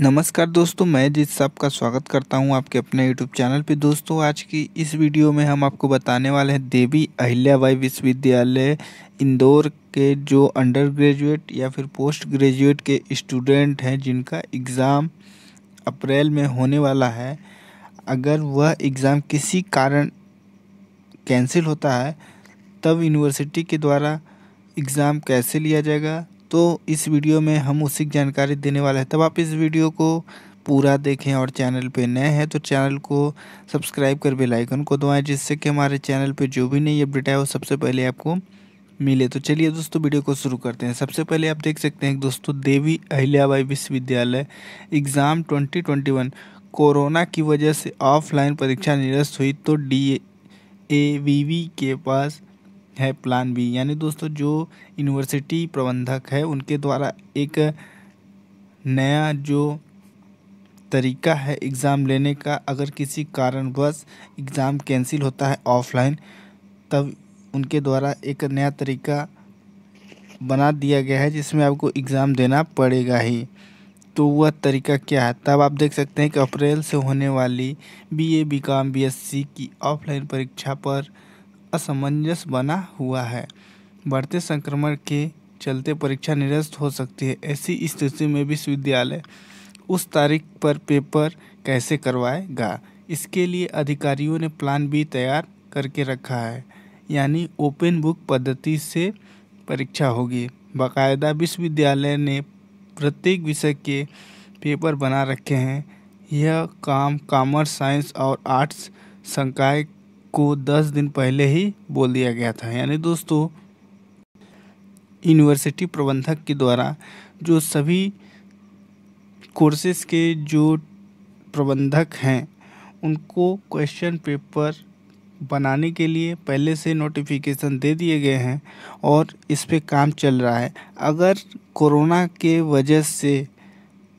नमस्कार दोस्तों मैं जीत साहब का स्वागत करता हूं आपके अपने यूट्यूब चैनल पे दोस्तों आज की इस वीडियो में हम आपको बताने वाले हैं देवी अहिल्याबाई विश्वविद्यालय इंदौर के जो अंडर ग्रेजुएट या फिर पोस्ट ग्रेजुएट के स्टूडेंट हैं जिनका एग्ज़ाम अप्रैल में होने वाला है अगर वह एग्ज़ाम किसी कारण कैंसिल होता है तब यूनिवर्सिटी के द्वारा एग्ज़ाम कैसे लिया जाएगा तो इस वीडियो में हम उसी की जानकारी देने वाले हैं तब आप इस वीडियो को पूरा देखें और चैनल पे नए हैं तो चैनल को सब्सक्राइब कर बेल आइकन को दबाएं जिससे कि हमारे चैनल पे जो भी नई अपडेट है वो सबसे पहले आपको मिले तो चलिए दोस्तों वीडियो को शुरू करते हैं सबसे पहले आप देख सकते हैं दोस्तों देवी अहिल्याबाई विश्वविद्यालय एग्ज़ाम 2021 कोरोना की वजह से ऑफलाइन परीक्षा निरस्त हुई तो डी ए वी वी के पास है प्लान बी यानी दोस्तों जो यूनिवर्सिटी प्रबंधक है उनके द्वारा एक नया जो तरीका है एग्ज़ाम लेने का अगर किसी कारणवश एग्ज़ाम कैंसिल होता है ऑफलाइन तब उनके द्वारा एक नया तरीका बना दिया गया है जिसमें आपको एग्ज़ाम देना पड़ेगा ही तो वह तरीका क्या है तब आप देख सकते हैं कि अप्रैल से होने वाली बीए बीकॉम बीएससी की ऑफलाइन परीक्षा पर असमंजस बना हुआ है बढ़ते संक्रमण के चलते परीक्षा निरस्त हो सकती है ऐसी स्थिति में विश्वविद्यालय उस तारीख पर पेपर कैसे करवाएगा इसके लिए अधिकारियों ने प्लान भी तैयार करके रखा है यानी ओपन बुक पद्धति से परीक्षा होगी बाकायदा विश्वविद्यालय ने प्रत्येक विषय के पेपर बना रखे हैं यह काम कॉमर्स साइंस और आर्ट्स संकाय को 10 दिन पहले ही बोल दिया गया था यानी दोस्तों यूनिवर्सिटी प्रबंधक के द्वारा जो सभी कोर्सेस के जो प्रबंधक हैं उनको क्वेश्चन पेपर बनाने के लिए पहले से नोटिफिकेशन दे दिए गए हैं और इस पे काम चल रहा है अगर कोरोना के वजह से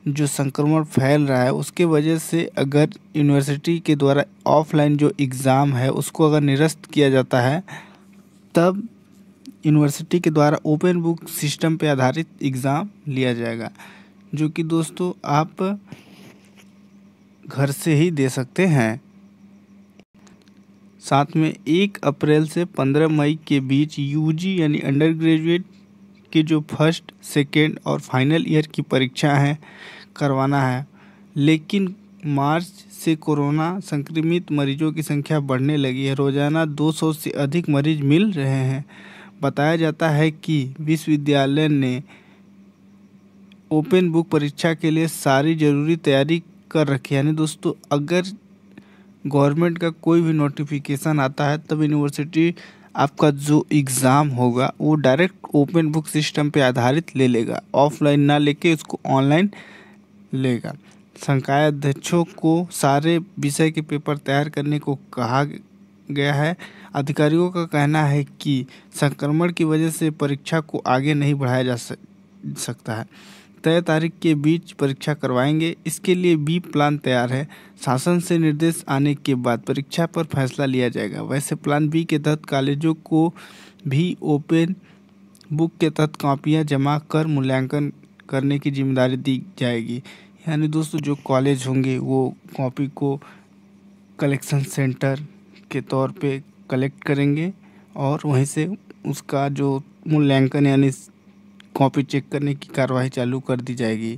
जो संक्रमण फैल रहा है उसके वजह से अगर यूनिवर्सिटी के द्वारा ऑफलाइन जो एग्ज़ाम है उसको अगर निरस्त किया जाता है तब यूनिवर्सिटी के द्वारा ओपन बुक सिस्टम पर आधारित एग्ज़ाम लिया जाएगा जो कि दोस्तों आप घर से ही दे सकते हैं साथ में एक अप्रैल से पंद्रह मई के बीच यूजी यानी अंडर ग्रेजुएट की जो फर्स्ट सेकेंड और फाइनल ईयर की परीक्षा है करवाना है लेकिन मार्च से कोरोना संक्रमित मरीजों की संख्या बढ़ने लगी है रोज़ाना 200 से अधिक मरीज मिल रहे हैं बताया जाता है कि विश्वविद्यालय ने ओपन बुक परीक्षा के लिए सारी ज़रूरी तैयारी कर रखी है यानी दोस्तों अगर गवर्नमेंट का कोई भी नोटिफिकेशन आता है तब यूनिवर्सिटी आपका जो एग्ज़ाम होगा वो डायरेक्ट ओपन बुक सिस्टम पे आधारित ले लेगा ऑफलाइन ना लेके उसको ऑनलाइन लेगा संकाय अध्यक्षों को सारे विषय के पेपर तैयार करने को कहा गया है अधिकारियों का कहना है कि संक्रमण की वजह से परीक्षा को आगे नहीं बढ़ाया जा सकता है तय तारीख के बीच परीक्षा करवाएंगे इसके लिए बी प्लान तैयार है शासन से निर्देश आने के बाद परीक्षा पर फैसला लिया जाएगा वैसे प्लान बी के तहत कॉलेजों को भी ओपन बुक के तहत कॉपियां जमा कर मूल्यांकन करने की जिम्मेदारी दी जाएगी यानी दोस्तों जो कॉलेज होंगे वो कॉपी को कलेक्शन सेंटर के तौर पे कलेक्ट करेंगे और वहीं से उसका जो मूल्यांकन यानी कॉपी चेक करने की कार्रवाई चालू कर दी जाएगी